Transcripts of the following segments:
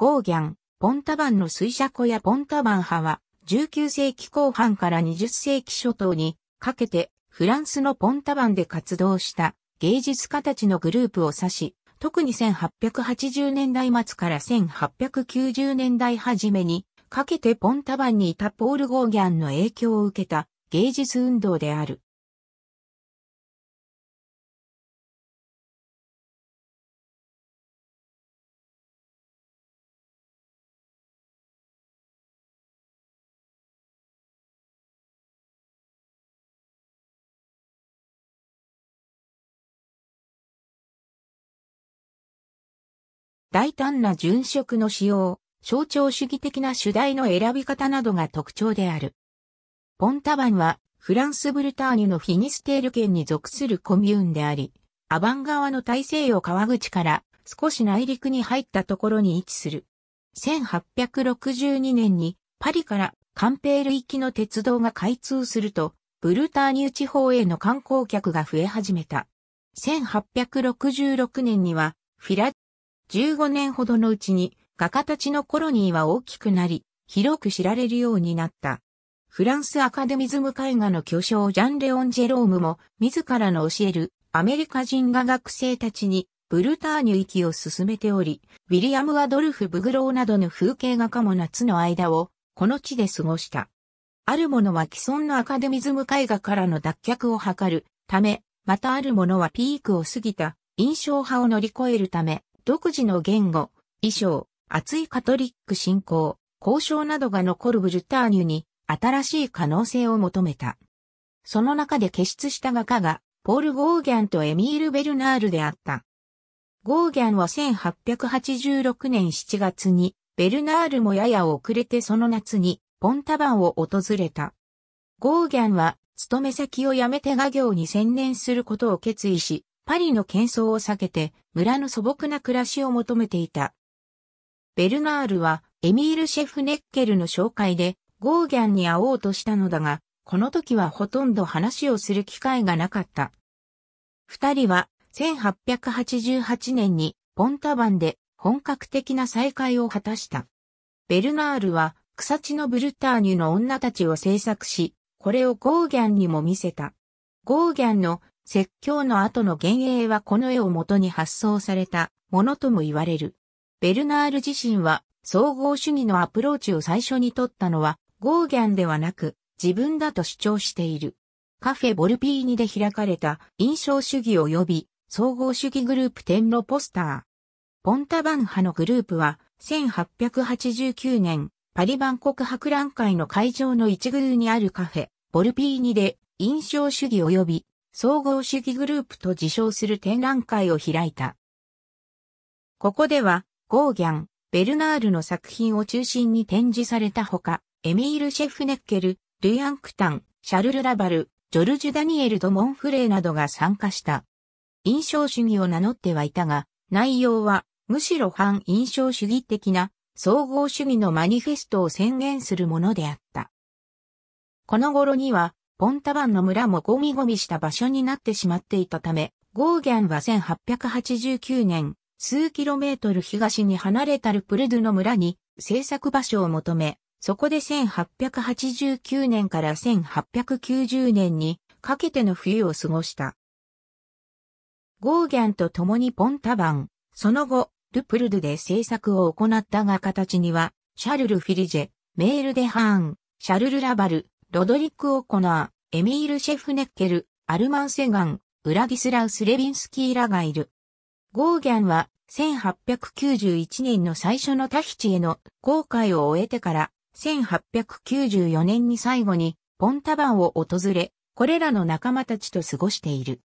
ゴーギャン、ポンタバンの水車庫やポンタバン派は、19世紀後半から20世紀初頭にかけてフランスのポンタバンで活動した芸術家たちのグループを指し、特に1880年代末から1890年代初めにかけてポンタバンにいたポール・ゴーギャンの影響を受けた芸術運動である。大胆な殉職の使用、象徴主義的な主題の選び方などが特徴である。ポンタバンはフランスブルターニュのフィニステール県に属するコミューンであり、アバン川の大西洋川口から少し内陸に入ったところに位置する。1862年にパリからカンペール行きの鉄道が開通すると、ブルターニュ地方への観光客が増え始めた。1866年にはフィラ15年ほどのうちに画家たちのコロニーは大きくなり、広く知られるようになった。フランスアカデミズム絵画の巨匠ジャン・レオン・ジェロームも自らの教えるアメリカ人画学生たちにブルターニュ行きを進めており、ウィリアム・アドルフ・ブグローなどの風景画家も夏の間をこの地で過ごした。あるものは既存のアカデミズム絵画からの脱却を図るため、またあるものはピークを過ぎた印象派を乗り越えるため、独自の言語、衣装、熱いカトリック信仰、交渉などが残るブルターニュに新しい可能性を求めた。その中で傑出した画家が、ポール・ゴーギャンとエミール・ベルナールであった。ゴーギャンは1886年7月に、ベルナールもやや遅れてその夏に、ポンタバンを訪れた。ゴーギャンは、勤め先を辞めて画業に専念することを決意し、パリの喧騒を避けて村の素朴な暮らしを求めていた。ベルナールはエミール・シェフネッケルの紹介でゴーギャンに会おうとしたのだが、この時はほとんど話をする機会がなかった。二人は1888年にポンタバンで本格的な再会を果たした。ベルナールは草地のブルターニュの女たちを制作し、これをゴーギャンにも見せた。ゴーギャンの説教の後の幻影はこの絵をもとに発想されたものとも言われる。ベルナール自身は総合主義のアプローチを最初に取ったのはゴーギャンではなく自分だと主張している。カフェボルピーニで開かれた印象主義及び総合主義グループ天のポスター。ポンタバン派のグループは1889年パリ万国博覧会の会場の一宮にあるカフェボルピーニで印象主義及び総合主義グループと自称する展覧会を開いた。ここでは、ゴーギャン、ベルナールの作品を中心に展示されたほか、エミール・シェフネッケル、ルイ・アンクタン、シャルル・ラバル、ジョルジュ・ダニエル・ド・モンフレーなどが参加した。印象主義を名乗ってはいたが、内容はむしろ反印象主義的な総合主義のマニフェストを宣言するものであった。この頃にはポンタバンの村もゴミゴミした場所になってしまっていたため、ゴーギャンは1889年、数キロメートル東に離れたルプルドゥの村に制作場所を求め、そこで1889年から1890年にかけての冬を過ごした。ゴーギャンと共にポンタバン、その後、ルプルドゥで制作を行ったが形には、シャルル・フィリジェ、メール・デ・ハーン、シャルル・ラバル、ロドリック・オコナー、エミール・シェフネッケル、アルマン・セガン、ウラギスラウス・レビンスキーらがいる。ゴーギャンは1891年の最初のタヒチへの航海を終えてから1894年に最後にポンタバンを訪れ、これらの仲間たちと過ごしている。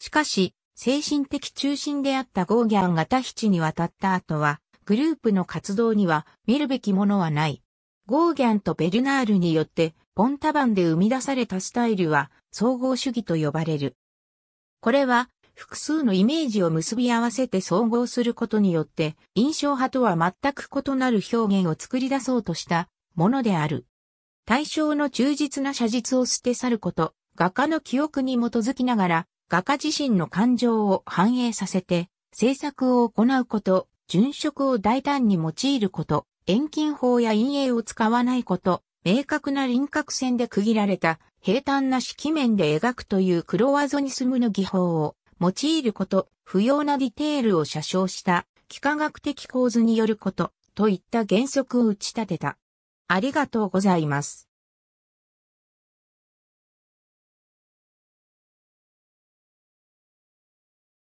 しかし、精神的中心であったゴーギャンがタヒチに渡った後は、グループの活動には見るべきものはない。ゴーギャンとベルナールによってポンタ版で生み出されたスタイルは総合主義と呼ばれる。これは複数のイメージを結び合わせて総合することによって印象派とは全く異なる表現を作り出そうとしたものである。対象の忠実な写実を捨て去ること、画家の記憶に基づきながら画家自身の感情を反映させて制作を行うこと、殉職を大胆に用いること、遠近法や陰影を使わないこと、明確な輪郭線で区切られた平坦な式面で描くというクロワゾニスムの技法を用いること、不要なディテールを写章した幾何学的構図によることといった原則を打ち立てた。ありがとうございます。